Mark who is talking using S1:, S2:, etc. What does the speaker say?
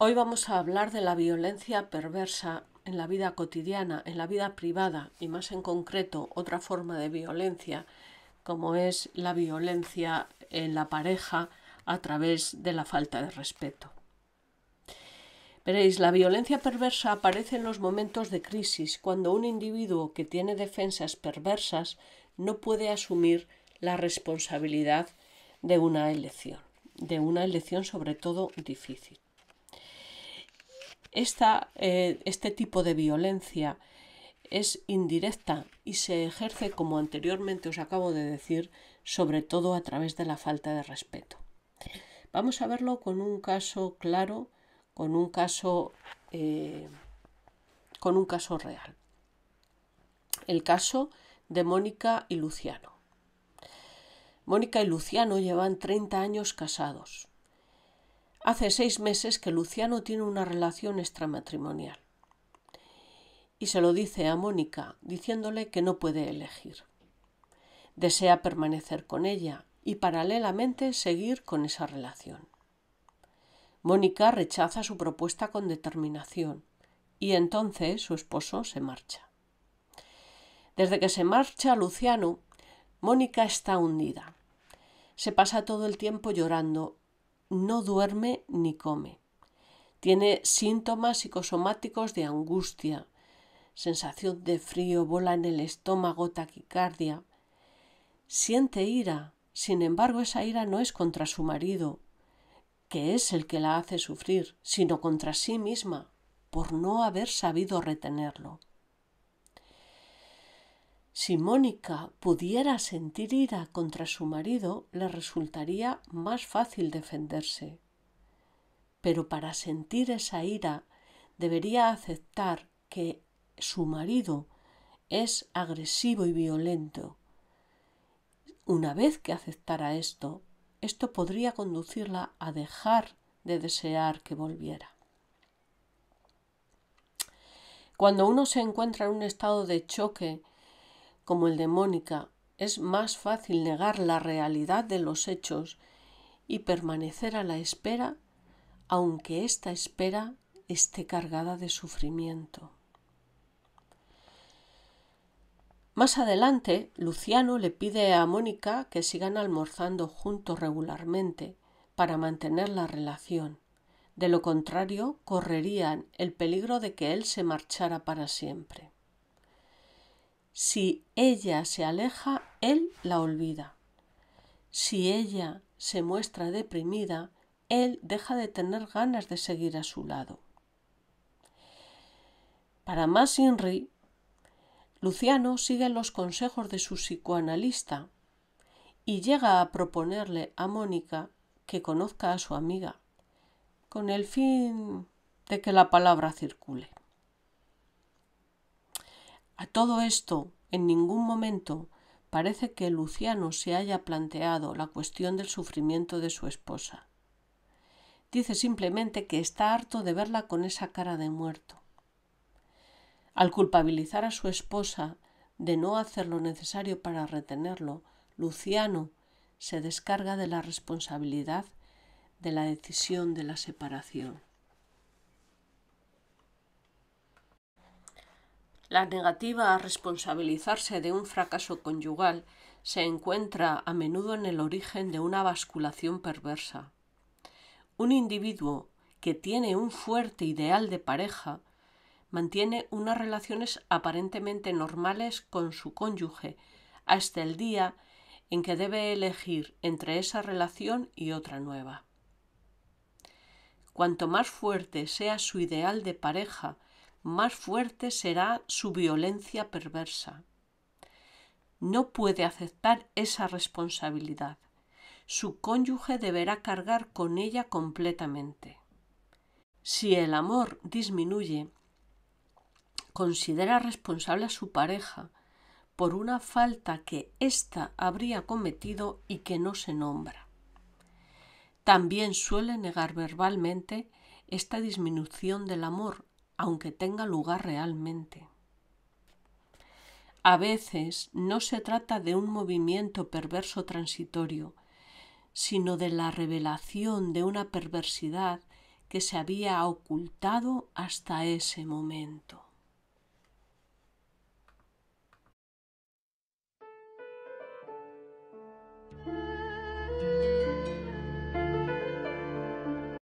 S1: Hoy vamos a hablar de la violencia perversa en la vida cotidiana, en la vida privada y más en concreto otra forma de violencia como es la violencia en la pareja a través de la falta de respeto. Veréis, la violencia perversa aparece en los momentos de crisis, cuando un individuo que tiene defensas perversas no puede asumir la responsabilidad de una elección, de una elección sobre todo difícil. Eh, este tipo de violencia es indirecta y se ejerce, como anteriormente os acabo de decir, sobre todo a través de la falta de respeto. Vamos a verlo con un caso claro, con un caso, eh, con un caso real. El caso de Mónica y Luciano. Mónica y Luciano llevan 30 años casados. Hace seis meses que Luciano tiene una relación extramatrimonial y se lo dice a Mónica, diciéndole que no puede elegir. Desea permanecer con ella y paralelamente seguir con esa relación. Mónica rechaza su propuesta con determinación y entonces su esposo se marcha. Desde que se marcha Luciano, Mónica está hundida. Se pasa todo el tiempo llorando no duerme ni come. Tiene síntomas psicosomáticos de angustia, sensación de frío, bola en el estómago, taquicardia. Siente ira, sin embargo esa ira no es contra su marido, que es el que la hace sufrir, sino contra sí misma, por no haber sabido retenerlo. Si Mónica pudiera sentir ira contra su marido, le resultaría más fácil defenderse. Pero para sentir esa ira debería aceptar que su marido es agresivo y violento. Una vez que aceptara esto, esto podría conducirla a dejar de desear que volviera. Cuando uno se encuentra en un estado de choque, como el de Mónica, es más fácil negar la realidad de los hechos y permanecer a la espera, aunque esta espera esté cargada de sufrimiento. Más adelante, Luciano le pide a Mónica que sigan almorzando juntos regularmente para mantener la relación. De lo contrario, correrían el peligro de que él se marchara para siempre. Si ella se aleja, él la olvida. Si ella se muestra deprimida, él deja de tener ganas de seguir a su lado. Para más Inri, Luciano sigue los consejos de su psicoanalista y llega a proponerle a Mónica que conozca a su amiga, con el fin de que la palabra circule. A todo esto, en ningún momento parece que Luciano se haya planteado la cuestión del sufrimiento de su esposa. Dice simplemente que está harto de verla con esa cara de muerto. Al culpabilizar a su esposa de no hacer lo necesario para retenerlo, Luciano se descarga de la responsabilidad de la decisión de la separación. La negativa a responsabilizarse de un fracaso conyugal se encuentra a menudo en el origen de una basculación perversa. Un individuo que tiene un fuerte ideal de pareja mantiene unas relaciones aparentemente normales con su cónyuge hasta el día en que debe elegir entre esa relación y otra nueva. Cuanto más fuerte sea su ideal de pareja más fuerte será su violencia perversa. No puede aceptar esa responsabilidad. Su cónyuge deberá cargar con ella completamente. Si el amor disminuye, considera responsable a su pareja por una falta que ésta habría cometido y que no se nombra. También suele negar verbalmente esta disminución del amor aunque tenga lugar realmente. A veces no se trata de un movimiento perverso transitorio, sino de la revelación de una perversidad que se había ocultado hasta ese momento.